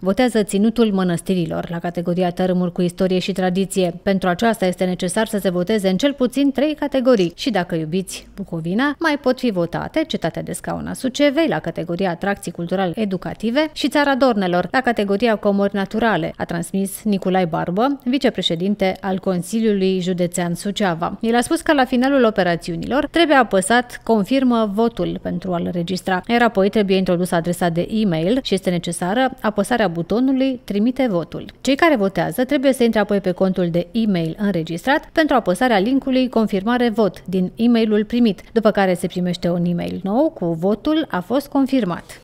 votează ținutul mănăstirilor la categoria tărâmuri cu istorie și tradiție. Pentru aceasta este necesar să se voteze în cel puțin trei categorii și dacă iubiți Bucovina, mai pot fi votate Cetatea de scaună Sucevei la categoria atracții cultural-educative și Țara Dornelor la categoria comori naturale, a transmis Nicolae Barbă, vicepreședinte al Consiliului Județean Suceava. El a spus că la finalul operațiunilor trebuie apăsat confirmă votul pentru a-l registra, Era apoi trebuie introdus adresa de e-mail și este necesară apăsarea butonului Trimite votul. Cei care votează trebuie să intre apoi pe contul de e-mail înregistrat pentru apăsarea linkului Confirmare vot din e-mailul primit, după care se primește un e-mail nou cu votul a fost confirmat.